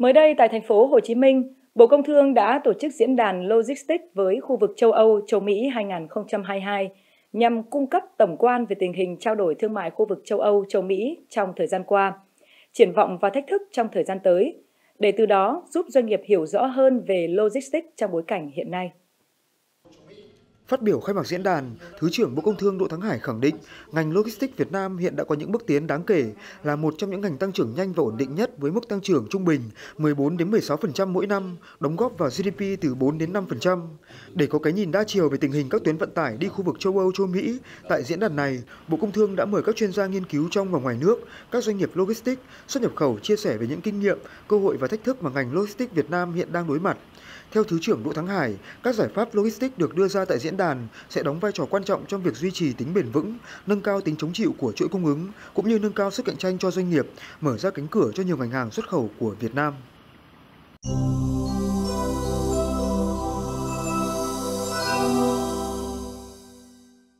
Mới đây tại thành phố Hồ Chí Minh, Bộ Công Thương đã tổ chức diễn đàn Logistics với khu vực châu Âu, châu Mỹ 2022 nhằm cung cấp tổng quan về tình hình trao đổi thương mại khu vực châu Âu, châu Mỹ trong thời gian qua, triển vọng và thách thức trong thời gian tới, để từ đó giúp doanh nghiệp hiểu rõ hơn về logistics trong bối cảnh hiện nay. Phát biểu khai mạc diễn đàn, Thứ trưởng Bộ Công Thương Đỗ Thắng Hải khẳng định ngành logistics Việt Nam hiện đã có những bước tiến đáng kể, là một trong những ngành tăng trưởng nhanh và ổn định nhất với mức tăng trưởng trung bình 14 đến 16% mỗi năm, đóng góp vào GDP từ 4 đến 5%. Để có cái nhìn đa chiều về tình hình các tuyến vận tải đi khu vực châu Âu, châu Mỹ, tại diễn đàn này, Bộ Công Thương đã mời các chuyên gia nghiên cứu trong và ngoài nước, các doanh nghiệp logistics, xuất nhập khẩu chia sẻ về những kinh nghiệm, cơ hội và thách thức mà ngành logistics Việt Nam hiện đang đối mặt. Theo Thứ trưởng Đỗ Thắng Hải, các giải pháp logistics được đưa ra tại diễn đàn sẽ đóng vai trò quan trọng trong việc duy trì tính bền vững, nâng cao tính chống chịu của chuỗi cung ứng, cũng như nâng cao sức cạnh tranh cho doanh nghiệp, mở ra cánh cửa cho nhiều ngành hàng xuất khẩu của Việt Nam.